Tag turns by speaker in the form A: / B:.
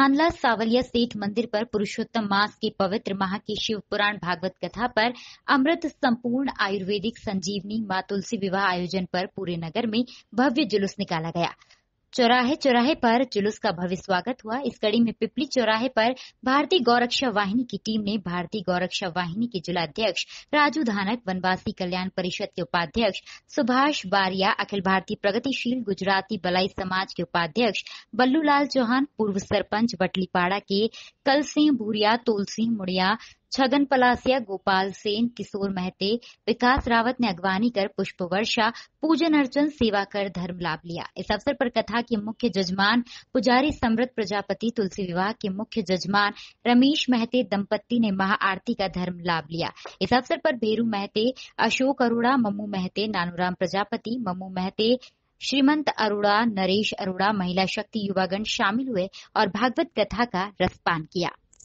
A: धानला सावलिया सेठ मंदिर पर पुरुषोत्तम मास के पवित्र माह की शिव पुराण भागवत कथा पर अमृत संपूर्ण आयुर्वेदिक संजीवनी मां तुलसी विवाह आयोजन पर पूरे नगर में भव्य जुलूस निकाला गया चौराहे चौराहे पर जुलूस का भव्य स्वागत हुआ इस कड़ी में पिपली चौराहे पर भारतीय गौरक्षा वाहिनी की टीम ने भारतीय गौरक्षा वाहिनी के जिलाध्यक्ष राजू धानक वनवासी कल्याण परिषद के उपाध्यक्ष सुभाष बारिया अखिल भारतीय प्रगतिशील गुजराती बलाई समाज के उपाध्यक्ष बल्लूलाल चौहान पूर्व सरपंच बटलीपाड़ा के कल सिंह भूरिया तोल सिंह मुड़िया छगन पलासिया गोपाल सेन किशोर महते विकास रावत ने अगवानी कर पुष्प वर्षा पूजन अर्चन सेवा कर धर्म लाभ लिया इस अवसर पर कथा के मुख्य जजमान पुजारी समृत प्रजापति तुलसी विवाह के मुख्य जजमान रमेश महते दंपत्ति ने महाआरती का धर्म लाभ लिया इस अवसर पर भेरू महते अशोक अरोड़ा मम्मू महते नानूराम प्रजापति मम्मू महते श्रीमंत अरोड़ा नरेश अरोड़ा महिला शक्ति युवागण शामिल हुए और भागवत कथा का रसपान किया